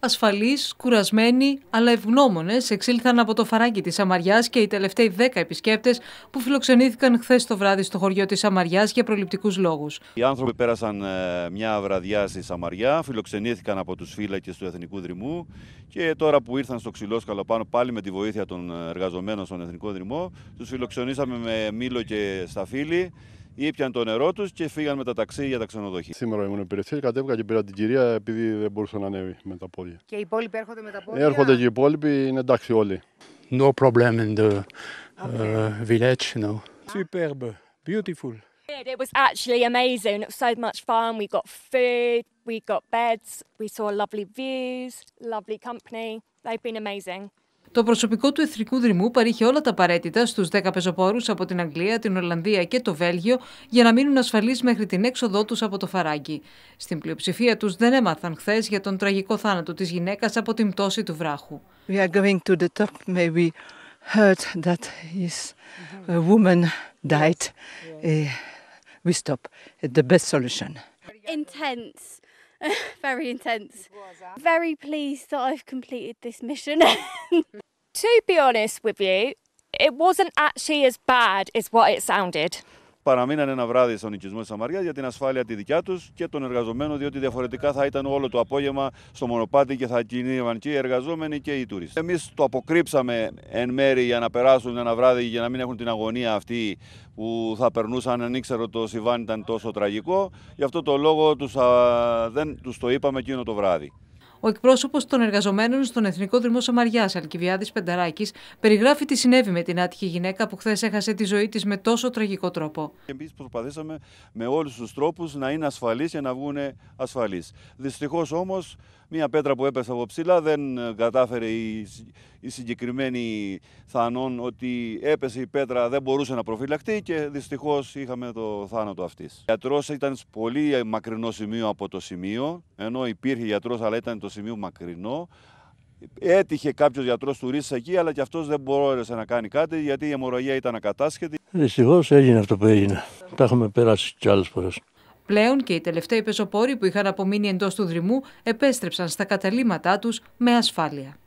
ασφαλείς, κουρασμένοι, αλλά ευγνώμονες εξήλθαν από το φαράγγι της Αμαριά και οι τελευταίοι 10 επισκέπτες που φιλοξενήθηκαν χθες το βράδυ στο χωριό της Αμαριά για προληπτικούς λόγους. Οι άνθρωποι πέρασαν ε, μια βραδιά στη Σαμαριά, φιλοξενήθηκαν από τους φύλακες του Εθνικού Δρυμού και τώρα που ήρθαν στο ξυλό πάνω πάλι με τη βοήθεια των ε, εργαζομένων στον Εθνικό Δρυμό, τους φιλοξενήσαμε με μήλο και σταφύλι ήπιαν το νερό τους και φύγαν με τα ταξί για τα ξενοδοχεία. Σήμερα ήμουν υπηρεσίας κατέβηκα και πήρα την κυρία επειδή δεν μπορούσε να ανέβει με τα πόδια. Και οι υπόλοιποι έρχονται με τα πόδια. Έρχονται και οι υπόλοιποι, είναι εντάξει όλοι. No problem in the uh, village, no. Superb, beautiful. It was actually amazing. It was so much fun. We got food, we got beds, we saw lovely views, lovely company. They've been amazing. Το προσωπικό του Εθνικού Δρυμού παρήχε όλα τα απαραίτητα στους 10 πεζοπόρους από την Αγγλία, την Ολλανδία και το Βέλγιο για να μείνουν ασφαλείς μέχρι την έξοδό τους από το φαράγγι. Στην πλειοψηφία τους δεν έμαθαν χθες για τον τραγικό θάνατο της γυναίκας από την πτώση του βράχου. We are going to the top, maybe heard that his uh, woman died. Uh, we stop. The best solution. Intense. very intense. Very pleased that I've completed this mission. to be honest with you, it wasn't actually as bad as what it sounded. Παραμείνανε ένα βράδυ στον οικισμό της Αμαριά για την ασφάλεια τη δικιά τους και των εργαζομένων, διότι διαφορετικά θα ήταν όλο το απόγευμα στο μονοπάτι και θα κινήθηκαν και οι εργαζόμενοι και οι τουρίστες. Εμείς το αποκρύψαμε εν μέρη για να περάσουν ένα βράδυ για να μην έχουν την αγωνία αυτή που θα περνούσαν αν ήξερε το συμβάν ήταν τόσο τραγικό. Γι' αυτό το λόγο τους, δεν τους το είπαμε εκείνο το βράδυ. Ο εκπρόσωπος των εργαζομένων στον Εθνικό Δρυμό Σαμαριάς, Αλκυβιάδης Πενταράκης, περιγράφει τι συνέβη με την άτυχη γυναίκα που χθες έχασε τη ζωή της με τόσο τραγικό τρόπο. Εμείς προσπαθήσαμε με όλους τους τρόπους να είναι ασφαλείς και να βγουν ασφαλείς. Δυστυχώς όμως, μία πέτρα που έπεσε από ψηλά δεν κατάφερε η, η συγκεκριμένη θανόν ότι έπεσε η πέτρα, δεν μπορούσε να προφυλακτεί και δυστυχώς είχαμε το θάνατο αυτής. Ο γιατρός ήταν πολύ μακρινό σημείο από το σημείο, ενώ υπήρχε γιατρός, αλλά ήταν το σημείο μακρινό. Έτυχε κάποιος γιατρός του εκεί, αλλά και αυτός δεν μπόρεσε να κάνει κάτι γιατί η αιμορραγία ήταν ακατάσχετη. Δυστυχώς έγινε αυτό που έγινε. Τα έχουμε περάσει κι άλλες φορές. Πλέον και οι τελευταίοι πεζοπόροι που είχαν απομείνει εντός του δρυμού επέστρεψαν στα καταλήμματά τους με ασφάλεια.